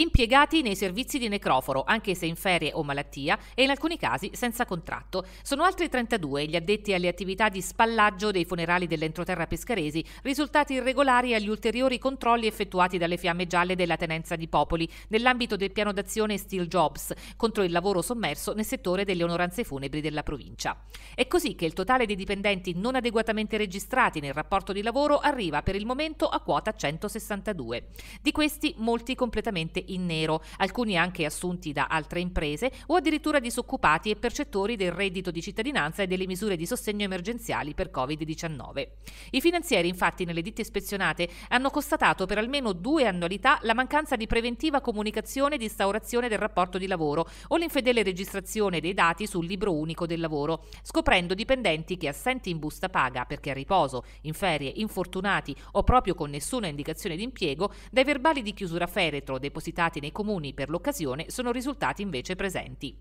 impiegati nei servizi di necroforo, anche se in ferie o malattia e in alcuni casi senza contratto. Sono altri 32 gli addetti alle attività di spallaggio dei funerali dell'entroterra pescaresi, risultati irregolari agli ulteriori controlli effettuati dalle fiamme gialle della tenenza di Popoli nell'ambito del piano d'azione Steel Jobs contro il lavoro sommerso nel settore delle onoranze funebri della provincia. È così che il totale dei dipendenti non adeguatamente registrati nel rapporto di lavoro arriva per il momento a quota 162. Di questi molti completamente in nero, alcuni anche assunti da altre imprese o addirittura disoccupati e percettori del reddito di cittadinanza e delle misure di sostegno emergenziali per Covid-19. I finanzieri infatti nelle ditte ispezionate hanno constatato per almeno due annualità la mancanza di preventiva comunicazione di instaurazione del rapporto di lavoro o l'infedele registrazione dei dati sul libro unico del lavoro, scoprendo dipendenti che assenti in busta paga perché a riposo, in ferie, infortunati o proprio con nessuna indicazione di impiego, dai verbali di chiusura feretro depositati depositati nei comuni per l'occasione sono risultati invece presenti.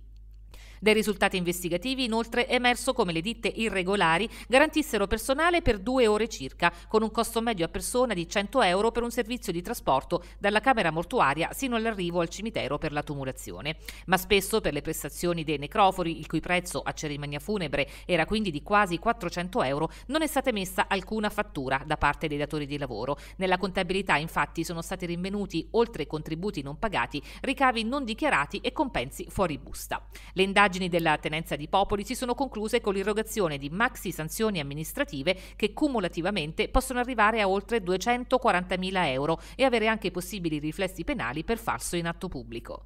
Dai risultati investigativi inoltre è emerso come le ditte irregolari garantissero personale per due ore circa, con un costo medio a persona di 100 euro per un servizio di trasporto dalla camera mortuaria sino all'arrivo al cimitero per la tumulazione. Ma spesso per le prestazioni dei necrofori, il cui prezzo a cerimonia funebre era quindi di quasi 400 euro, non è stata emessa alcuna fattura da parte dei datori di lavoro. Nella contabilità infatti sono stati rinvenuti, oltre ai contributi non pagati, ricavi non dichiarati e compensi fuori busta. Le indagini indagini della Tenenza di Popoli si sono concluse con l'irrogazione di maxi sanzioni amministrative che cumulativamente possono arrivare a oltre 240.000 euro e avere anche possibili riflessi penali per falso in atto pubblico.